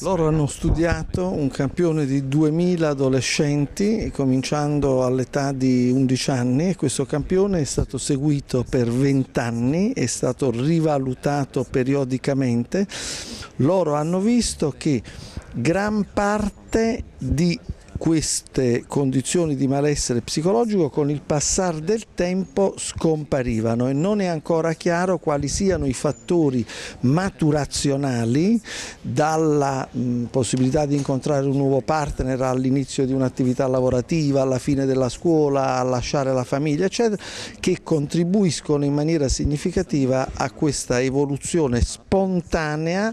Loro hanno studiato un campione di 2000 adolescenti cominciando all'età di 11 anni e questo campione è stato seguito per 20 anni, è stato rivalutato periodicamente. Loro hanno visto che gran parte di queste condizioni di malessere psicologico con il passare del tempo scomparivano e non è ancora chiaro quali siano i fattori maturazionali dalla possibilità di incontrare un nuovo partner all'inizio di un'attività lavorativa, alla fine della scuola, a lasciare la famiglia eccetera, che contribuiscono in maniera significativa a questa evoluzione spontanea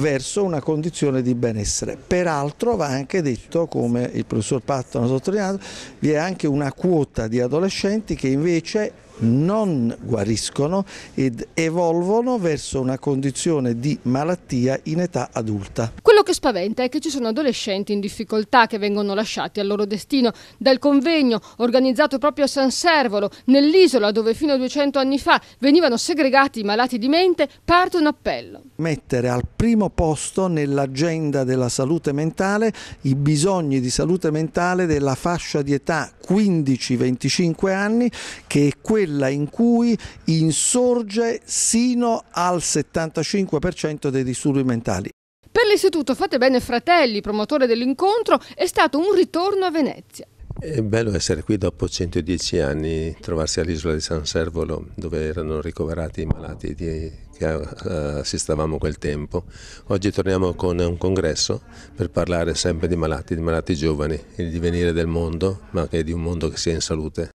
verso una condizione di benessere. Peraltro va anche detto, come il professor Patton ha sottolineato, vi è anche una quota di adolescenti che invece non guariscono ed evolvono verso una condizione di malattia in età adulta. Quello che spaventa è che ci sono adolescenti in difficoltà che vengono lasciati al loro destino dal convegno organizzato proprio a San Servolo, nell'isola dove fino a 200 anni fa venivano segregati i malati di mente, parte un appello. Mettere al primo posto nell'agenda della salute mentale i bisogni di salute mentale della fascia di età 15-25 anni che è quella in cui insorge sino al 75% dei disturbi mentali. Per l'Istituto Fate Bene Fratelli, promotore dell'incontro, è stato un ritorno a Venezia. È bello essere qui dopo 110 anni, trovarsi all'isola di San Servolo dove erano ricoverati i malati di, che eh, assistavamo quel tempo. Oggi torniamo con un congresso per parlare sempre di malati, di malati giovani, il divenire del mondo, ma anche di un mondo che sia in salute.